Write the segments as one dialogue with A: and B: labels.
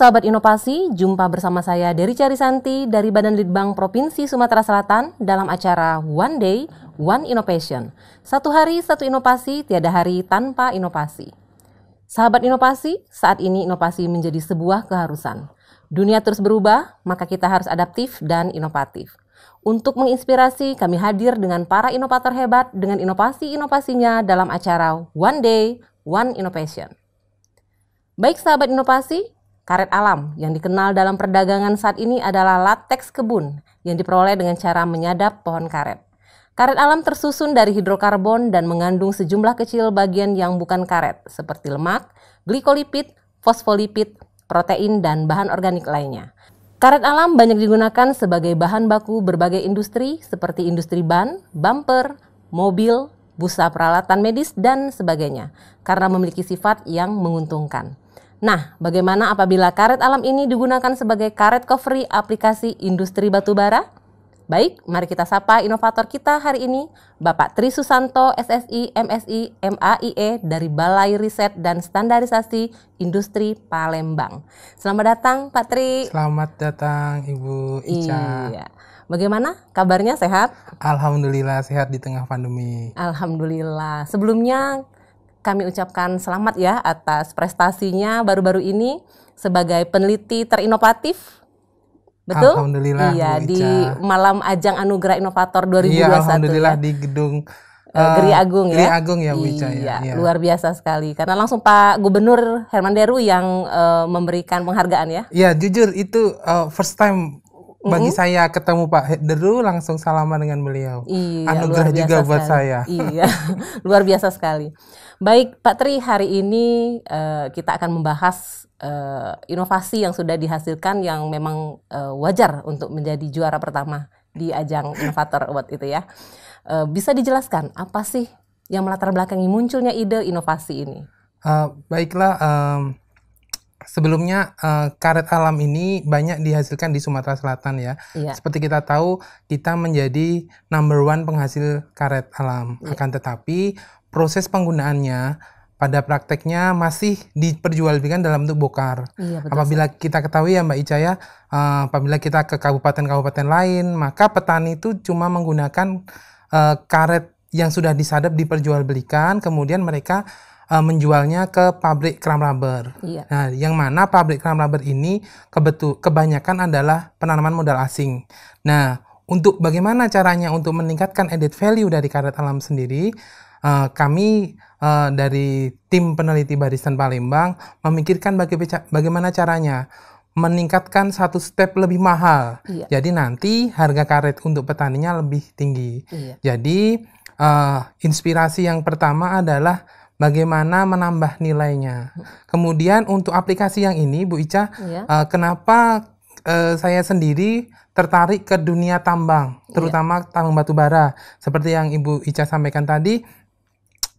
A: sahabat inovasi, jumpa bersama saya Cari Carisanti dari Badan Litbang Provinsi Sumatera Selatan dalam acara One Day, One Innovation. Satu hari, satu inovasi, tiada hari tanpa inovasi. Sahabat inovasi, saat ini inovasi menjadi sebuah keharusan. Dunia terus berubah, maka kita harus adaptif dan inovatif. Untuk menginspirasi, kami hadir dengan para inovator hebat dengan inovasi-inovasinya dalam acara One Day, One Innovation. Baik sahabat inovasi, Karet alam yang dikenal dalam perdagangan saat ini adalah lateks kebun yang diperoleh dengan cara menyadap pohon karet. Karet alam tersusun dari hidrokarbon dan mengandung sejumlah kecil bagian yang bukan karet, seperti lemak, glikolipid, fosfolipid, protein, dan bahan organik lainnya. Karet alam banyak digunakan sebagai bahan baku berbagai industri seperti industri ban, bumper, mobil, busa peralatan medis, dan sebagainya karena memiliki sifat yang menguntungkan. Nah, bagaimana apabila karet alam ini digunakan sebagai karet covery aplikasi industri batubara? Baik, mari kita sapa inovator kita hari ini, Bapak Tri Susanto, SSI, MSI, MAIE dari Balai Riset dan Standarisasi Industri Palembang. Selamat datang, Pak Tri.
B: Selamat datang, Ibu Ica. Iya.
A: Bagaimana kabarnya sehat?
B: Alhamdulillah sehat di tengah pandemi.
A: Alhamdulillah. Sebelumnya kami ucapkan selamat ya atas prestasinya baru-baru ini sebagai peneliti terinovatif.
B: Betul? Alhamdulillah. Iya, Bu di
A: malam ajang anugerah inovator 2021. Iya, ya. alhamdulillah ya.
B: di gedung uh, eh, Geri eh, Agung ya. Geri Agung
A: ya Bu Ica ya. iya, ya. luar biasa sekali. Karena langsung Pak Gubernur Herman Deru yang uh, memberikan penghargaan ya.
B: Iya, jujur itu uh, first time bagi saya ketemu Pak Deru langsung salaman dengan beliau. Iya, Anugerah juga sekali. buat saya. Iya,
A: luar biasa sekali. Baik Pak Tri, hari ini uh, kita akan membahas uh, inovasi yang sudah dihasilkan yang memang uh, wajar untuk menjadi juara pertama di ajang Inovator Award itu ya. Uh, bisa dijelaskan apa sih yang melatar belakangi munculnya ide inovasi ini?
B: Uh, baiklah. Um sebelumnya uh, karet alam ini banyak dihasilkan di Sumatera Selatan ya. Iya. Seperti kita tahu, kita menjadi number one penghasil karet alam. Iya. Akan tetapi proses penggunaannya pada prakteknya masih diperjualbelikan dalam bentuk bokar.
A: Iya, apabila
B: kita ketahui ya Mbak Ica ya, uh, apabila kita ke kabupaten-kabupaten lain, maka petani itu cuma menggunakan uh, karet yang sudah disadap diperjualbelikan, kemudian mereka uh, menjualnya ke pabrik kram rubber. Iya. Nah, yang mana pabrik kram rubber ini kebetul kebanyakan adalah penanaman modal asing. Nah, untuk bagaimana caranya untuk meningkatkan added value dari karet alam sendiri, uh, kami uh, dari tim peneliti Barisan Palembang memikirkan baga bagaimana caranya meningkatkan satu step lebih mahal. Iya. Jadi nanti harga karet untuk petaninya lebih tinggi. Iya. Jadi uh, inspirasi yang pertama adalah bagaimana menambah nilainya. Kemudian untuk aplikasi yang ini, Bu Ica, ya. uh, kenapa uh, saya sendiri tertarik ke dunia tambang, iya. terutama ya. tambang batu bara, seperti yang Ibu Ica sampaikan tadi,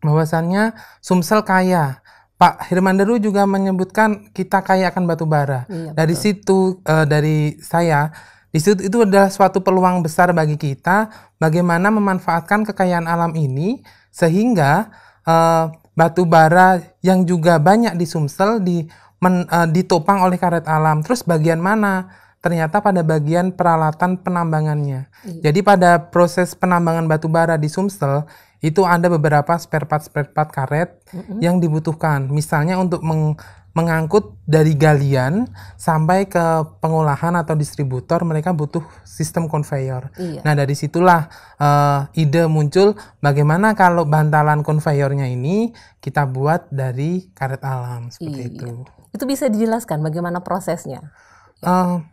B: bahwasannya Sumsel kaya. Pak Deru juga menyebutkan kita kaya akan batu bara. Iya, dari situ, uh, dari saya, di situ itu adalah suatu peluang besar bagi kita bagaimana memanfaatkan kekayaan alam ini sehingga uh, batu bara yang juga banyak di Sumsel di men, uh, ditopang oleh karet alam. Terus bagian mana? Ternyata pada bagian peralatan penambangannya. Iya. Jadi pada proses penambangan batu bara di Sumsel itu ada beberapa spare part spare part karet mm -hmm. yang dibutuhkan. Misalnya untuk meng mengangkut dari galian sampai ke pengolahan atau distributor mereka butuh sistem conveyor. Iya. Nah dari situlah uh, ide muncul bagaimana kalau bantalan conveyornya ini kita buat dari karet alam seperti iya. itu.
A: Itu bisa dijelaskan bagaimana prosesnya?
B: Uh,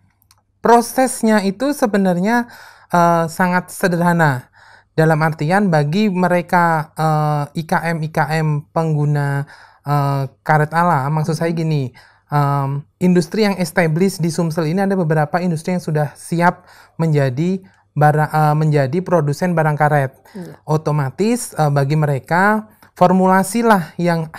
B: prosesnya itu sebenarnya uh, sangat sederhana dalam artian bagi mereka uh, IKM, IKM pengguna uh, karet alam Maksud saya hmm. gini, um, industri yang established di Sumsel ini ada beberapa industri yang sudah siap menjadi barang uh, menjadi produsen barang karet. Hmm. Otomatis uh, bagi mereka formulasilah yang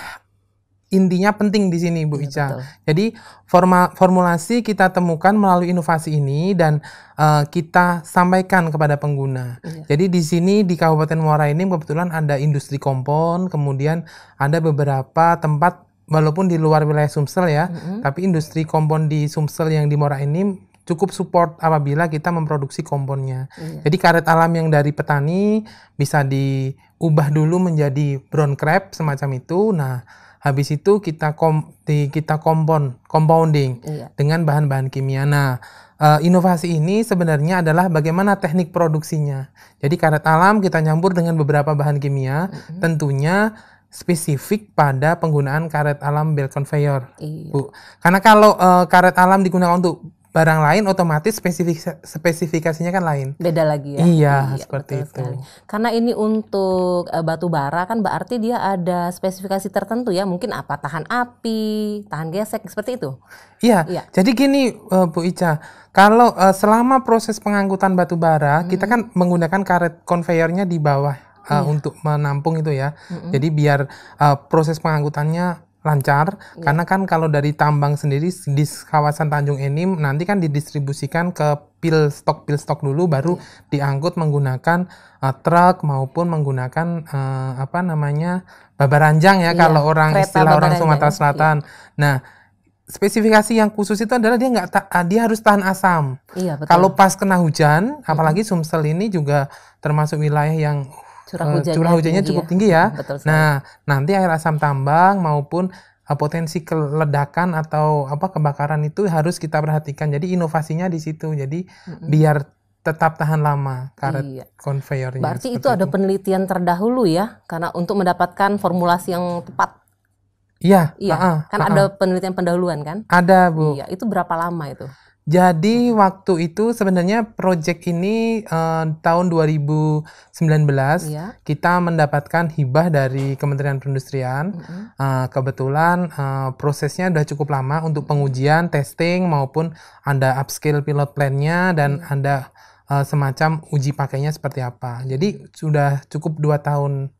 B: intinya penting di sini Bu iya, Ica. Betul. Jadi forma, formulasi kita temukan melalui inovasi ini dan uh, kita sampaikan kepada pengguna. Iya. Jadi di sini di Kabupaten Muara ini kebetulan ada industri kompon, kemudian ada beberapa tempat walaupun di luar wilayah Sumsel ya, mm -hmm. tapi industri kompon di Sumsel yang di Muara ini cukup support apabila kita memproduksi komponnya. Iya. Jadi karet alam yang dari petani bisa diubah dulu menjadi brown crab semacam itu. Nah, Habis itu kita kom di, kita kompon compounding iya. dengan bahan-bahan kimia. Nah, uh, inovasi ini sebenarnya adalah bagaimana teknik produksinya. Jadi karet alam kita campur dengan beberapa bahan kimia, mm-hmm. tentunya spesifik pada penggunaan karet alam bel conveyor. Iya. Bu. Karena kalau uh, karet alam digunakan untuk barang lain otomatis spesifik spesifikasinya kan lain. Beda lagi ya. Iya, iya seperti itu. Sekali.
A: Karena ini untuk uh, batu bara kan berarti dia ada spesifikasi tertentu ya, mungkin apa tahan api, tahan gesek seperti itu.
B: Iya. iya. Jadi gini uh, Bu Ica, kalau uh, selama proses pengangkutan batu bara, hmm. kita kan menggunakan karet konveyornya di bawah uh, iya. untuk menampung itu ya. Mm -hmm. Jadi biar uh, proses pengangkutannya lancar ya. karena kan kalau dari tambang sendiri di kawasan Tanjung Enim nanti kan didistribusikan ke pil stok pil stok dulu baru ya. diangkut menggunakan uh, truk maupun menggunakan uh, apa namanya babaranjang ya ya kalau orang Kereta istilah orang Sumatera iya. Selatan. Ya. Nah spesifikasi yang khusus itu adalah dia nggak ta- eh, dia harus tahan asam. Iya, betul. Kalau pas kena hujan, apalagi Sumsel ini juga termasuk wilayah yang curah, eh, hujannya curah hujannya tinggi cukup ya. tinggi ya. Betul nah, nanti air asam tambang maupun eh, potensi keledakan atau apa kebakaran itu harus kita perhatikan. Jadi inovasinya di situ. Jadi
A: mm-hmm. biar
B: tetap tahan lama karet iya. konveyornya. Berarti itu, itu
A: ada penelitian terdahulu ya, karena untuk mendapatkan formulasi yang tepat.
B: Iya. Iya. kan ada
A: penelitian pendahuluan kan?
B: Ada bu. Iya.
A: Itu berapa lama itu?
B: Jadi waktu itu sebenarnya proyek ini uh, tahun 2019 iya. kita mendapatkan hibah dari Kementerian Perindustrian. Mm -hmm. uh, kebetulan uh, prosesnya sudah cukup lama untuk pengujian, testing maupun anda upscale pilot plan-nya dan mm -hmm. anda uh, semacam uji pakainya seperti apa. Jadi sudah cukup dua tahun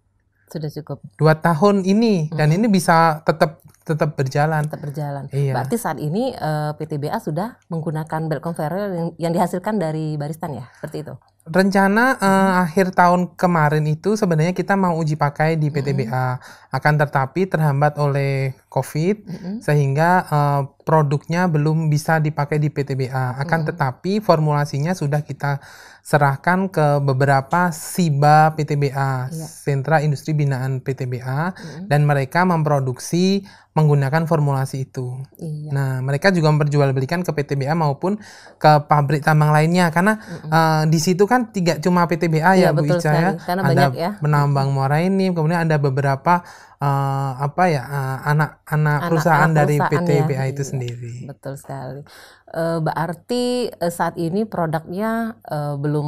B: sudah cukup. Dua tahun ini hmm. dan ini bisa tetap tetap berjalan. Tetap berjalan. Iya. Berarti
A: saat ini uh, eh, PTBA sudah menggunakan belt conveyor yang, yang dihasilkan dari Baristan ya, seperti itu.
B: Rencana uh, akhir tahun kemarin itu sebenarnya kita mau uji pakai di PTBA, hmm. akan tetapi terhambat oleh COVID mm-hmm. sehingga uh, produknya belum bisa dipakai di PTBA. Akan mm-hmm. tetapi formulasinya sudah kita serahkan ke beberapa SIBA PTBA, yeah. Sentra Industri Binaan PTBA mm dan mereka memproduksi menggunakan formulasi itu. Iya. Nah, mereka juga memperjualbelikan ke PTBA maupun ke pabrik tambang lainnya karena mm uh, di situ kan tidak cuma PTBA ya, iya, ya Bu Ica ya. Ada ya. penambang Muara ini, kemudian ada beberapa uh, apa ya eh, anak-anak uh, perusahaan, perusahaan dari PT ya. BA itu iya, sendiri.
A: Betul sekali. Uh, berarti uh, saat ini produknya uh, belum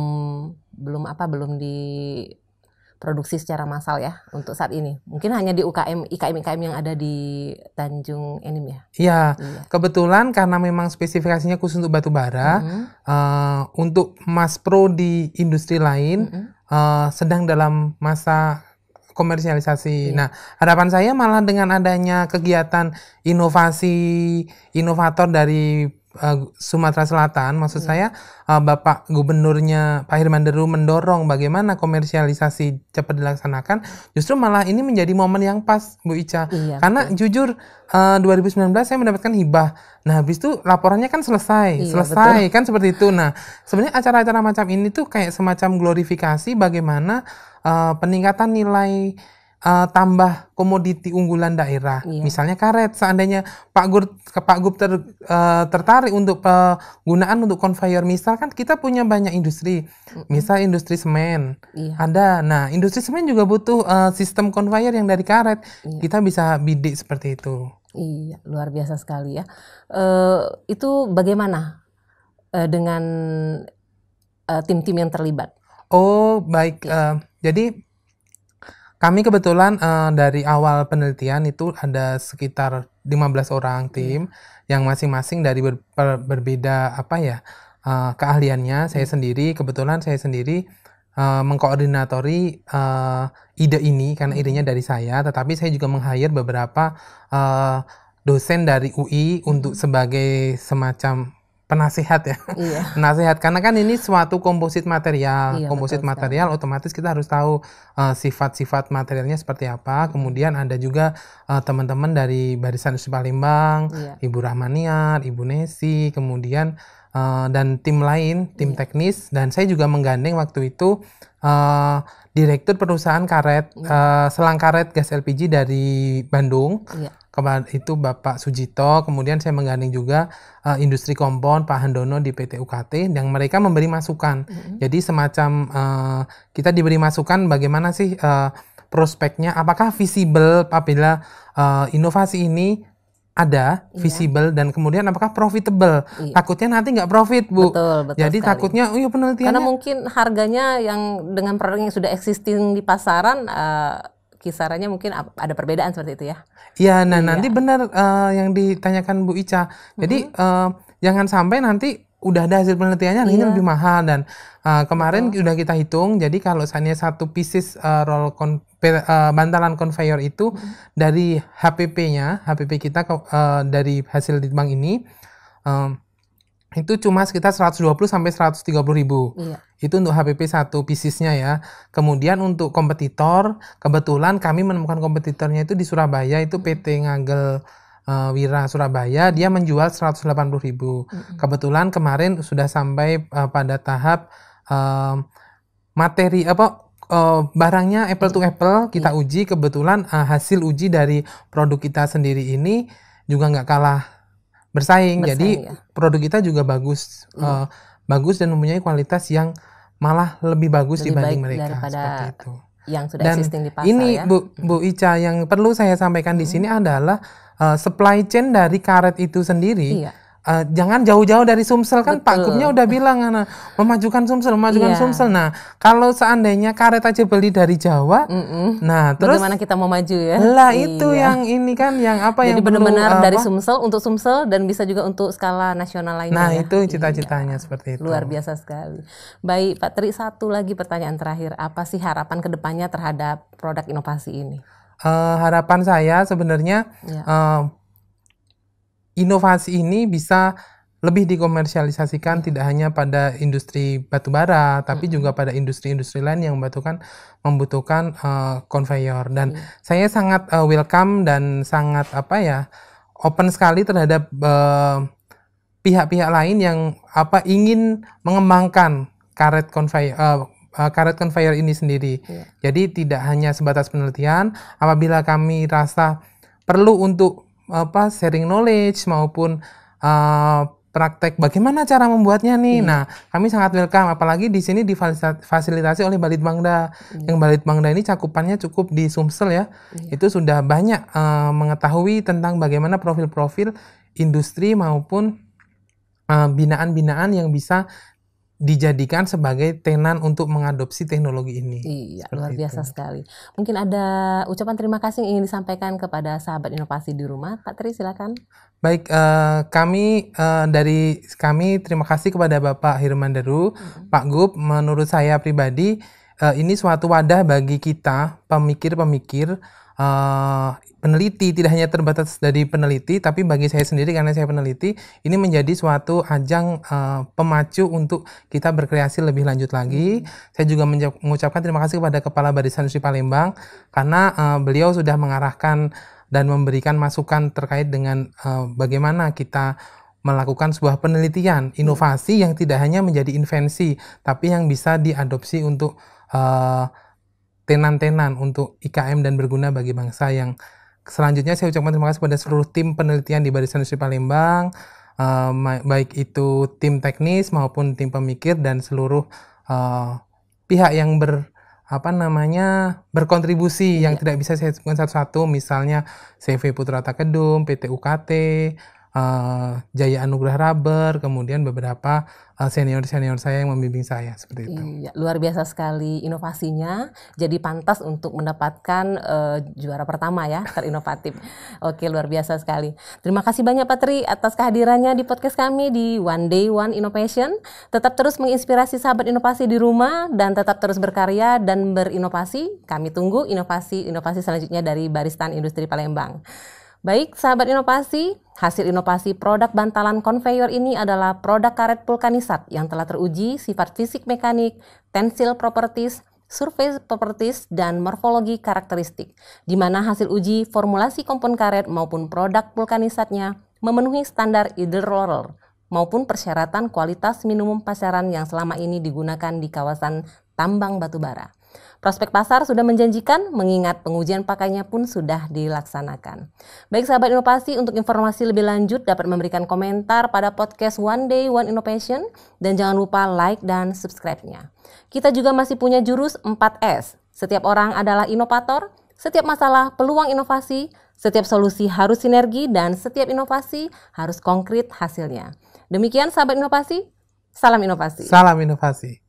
A: belum apa belum diproduksi secara massal ya untuk saat ini. Mungkin hanya di UKM IKM IKM yang ada di Tanjung Enim ya.
B: Iya. iya. Kebetulan karena memang spesifikasinya khusus untuk batu bara, mm -hmm. uh, untuk Mas Pro di industri lain mm -hmm. uh, sedang dalam masa komersialisasi. Yeah. Nah, harapan saya malah dengan adanya kegiatan inovasi inovator dari Eh, Sumatera Selatan, maksud hmm. saya eh, Bapak Gubernurnya Pak Hirman Deru mendorong bagaimana komersialisasi cepat dilaksanakan, justru malah ini menjadi momen yang pas Bu Ica. Iya, Karena betul. jujur uh, eh, 2019 saya mendapatkan hibah. Nah, habis itu laporannya kan selesai, iya, selesai betul. kan seperti itu. Nah, sebenarnya acara-acara macam ini tuh kayak semacam glorifikasi bagaimana uh, peningkatan nilai uh, tambah komoditi unggulan daerah. Iya. Misalnya karet, seandainya Pak Gub Pak Gub ter, uh, tertarik untuk penggunaan untuk conveyor, misal kan kita punya banyak industri. Misal industri semen. Iya. Ada. Nah, industri semen juga butuh uh, sistem conveyor yang dari karet. Iya. Kita bisa bidik seperti itu.
A: Iya, luar biasa sekali ya. Uh, itu bagaimana uh, dengan tim-tim uh, yang terlibat?
B: Oh, baik. Iya. Uh, jadi kami kebetulan uh, dari awal penelitian itu ada sekitar 15 orang tim hmm. yang masing-masing dari ber, ber, berbeda apa ya uh, keahliannya. Hmm. Saya sendiri kebetulan saya sendiri uh, mengkoordinatori uh, ide ini karena hmm. idenya dari saya, tetapi saya juga meng-hire beberapa uh, dosen dari UI hmm. untuk sebagai semacam penasihat ya. Iya. penasihat karena kan ini suatu komposit material. Iya, komposit material sekali. otomatis kita harus tahu sifat eh, sifat-sifat materialnya seperti apa. Iya. Kemudian ada juga teman eh, teman-teman dari Barisan Industri Palembang, iya. Ibu Rahmaniar, Ibu Nesi, kemudian uh, dan tim lain, tim iya. teknis dan saya juga menggandeng waktu itu uh, direktur perusahaan karet iya. uh, selang karet gas LPG dari Bandung. Iya itu Bapak Sujito, kemudian saya menggandeng juga uh, industri kompon Pak Handono di PT UKT yang mereka memberi masukan. Mm-hmm. Jadi semacam uh, kita diberi masukan bagaimana sih uh, prospeknya, apakah visible apabila uh, inovasi ini ada iya. visible dan kemudian apakah profitable iya. takutnya nanti nggak profit bu betul, betul jadi sekali. takutnya oh iya penelitiannya karena
A: mungkin harganya yang dengan produk yang sudah existing di pasaran uh, kisarannya mungkin ada perbedaan seperti itu ya.
B: Iya, nah iya. nanti benar uh, yang ditanyakan Bu Ica. Jadi mm -hmm. uh, jangan sampai nanti udah ada hasil penelitiannya ini iya. lebih mahal dan uh, kemarin oh. udah kita hitung jadi kalau misalnya satu pieces uh, roll uh, bantalan conveyor itu hmm. dari HPP-nya HPP kita uh, dari hasil litbang ini uh, itu cuma sekitar 120 sampai 130 ribu. Iya. Itu untuk HPP satu bisnisnya ya. Kemudian untuk kompetitor, kebetulan kami menemukan kompetitornya itu di Surabaya itu hmm. PT Ngagel uh, eh, Wira Surabaya, dia menjual 180 ribu. Mm -hmm. Kebetulan kemarin sudah sampai uh, pada tahap uh, materi apa uh, barangnya apple to iya. apple kita iya. uji kebetulan uh, hasil uji dari produk kita sendiri ini juga nggak kalah bersaing. bersaing Jadi ya. produk kita juga bagus, hmm. uh, bagus dan mempunyai kualitas yang malah lebih bagus lebih dibanding mereka. Daripada seperti itu.
A: Yang sudah dan existing di pasar ini ya. Bu
B: Bu Ica yang perlu saya sampaikan hmm. di sini adalah uh, supply chain dari karet itu sendiri. Iya uh, jangan jauh-jauh dari Sumsel kan Betul. Pak Gubnya udah bilang nah, memajukan Sumsel, memajukan yeah. Sumsel. Nah, kalau seandainya karet aja beli dari Jawa, mm -mm. nah terus bagaimana kita
A: mau maju ya? Lah iya. itu yang ini kan yang apa Jadi yang benar-benar dari Sumsel untuk Sumsel dan bisa juga untuk skala nasional lainnya. Nah, ya? itu
B: cita-citanya iya. seperti itu. Luar biasa
A: sekali. Baik, Pak Tri satu lagi pertanyaan terakhir, apa sih harapan kedepannya terhadap produk inovasi ini?
B: Uh, harapan saya sebenarnya yeah. Iya. uh, inovasi ini bisa lebih dikomersialisasikan iya. tidak hanya pada industri batubara tapi hmm. juga pada industri-industri lain yang membutuhkan membutuhkan uh, conveyor dan hmm. saya sangat uh, welcome dan sangat apa ya open sekali terhadap pihak eh, pihak-pihak lain yang apa ingin mengembangkan karet conveyor uh, karet conveyor ini sendiri. Yeah. Jadi tidak hanya sebatas penelitian, apabila kami rasa perlu untuk apa sharing knowledge maupun uh, praktek bagaimana cara membuatnya nih. Hmm. Nah, kami sangat welcome apalagi di sini difasilitasi oleh Balitbangda. Hmm. Iya. Yang Balitbangda ini cakupannya cukup di Sumsel ya. Hmm. Itu sudah banyak uh, mengetahui tentang bagaimana profil-profil industri maupun eh, binaan-binaan yang bisa dijadikan sebagai tenan untuk mengadopsi teknologi ini. Iya, Seperti luar biasa itu. sekali.
A: Mungkin ada ucapan terima kasih yang ingin disampaikan kepada sahabat inovasi di rumah. Pak Tri, silakan.
B: Baik, eh, kami eh, dari kami terima kasih kepada Bapak Hirman Deru, hmm. Pak Gub. Menurut saya pribadi, eh, ini suatu wadah bagi kita pemikir-pemikir uh, peneliti tidak hanya terbatas dari peneliti tapi bagi saya sendiri karena saya peneliti ini menjadi suatu ajang uh, pemacu untuk kita berkreasi lebih lanjut lagi. Hmm. Saya juga mengucapkan terima kasih kepada Kepala Barisan sri Palembang karena uh, beliau sudah mengarahkan dan memberikan masukan terkait dengan uh, bagaimana kita melakukan sebuah penelitian hmm. inovasi yang tidak hanya menjadi invensi tapi yang bisa diadopsi untuk uh, tenan-tenan untuk IKM dan berguna bagi bangsa yang selanjutnya saya ucapkan terima kasih kepada seluruh tim penelitian di Barisan Industri Palembang, uh, baik itu tim teknis maupun tim pemikir dan seluruh uh, pihak yang ber apa namanya berkontribusi yang ya. tidak bisa saya sebutkan satu-satu misalnya CV Putra Takedum, PT UKT, uh, Jaya Anugrah Rubber, kemudian beberapa eh, senior-senior uh, saya yang membimbing saya seperti itu.
A: Iya, luar biasa sekali inovasinya. Jadi pantas untuk mendapatkan uh, juara pertama ya, terinovatif. Oke, luar biasa sekali. Terima kasih banyak Pak Tri atas kehadirannya di podcast kami di One Day One Innovation. Tetap terus menginspirasi sahabat inovasi di rumah dan tetap terus berkarya dan berinovasi. Kami tunggu inovasi-inovasi selanjutnya dari Baristan Industri Palembang. Baik, sahabat inovasi, hasil inovasi produk bantalan konveyor ini adalah produk karet vulkanisat yang telah teruji sifat fisik mekanik, tensil properties, surface properties, dan morfologi karakteristik, di mana hasil uji formulasi kompon karet maupun produk vulkanisatnya memenuhi standar idler roller maupun persyaratan kualitas minimum pasaran yang selama ini digunakan di kawasan tambang batubara. Prospek pasar sudah menjanjikan, mengingat pengujian pakainya pun sudah dilaksanakan. Baik sahabat inovasi, untuk informasi lebih lanjut dapat memberikan komentar pada podcast One Day One Innovation dan jangan lupa like dan subscribe-nya. Kita juga masih punya jurus 4S. Setiap orang adalah inovator, setiap masalah peluang inovasi, setiap solusi harus sinergi dan setiap inovasi harus konkret hasilnya. Demikian sahabat inovasi, salam inovasi. Salam
B: inovasi.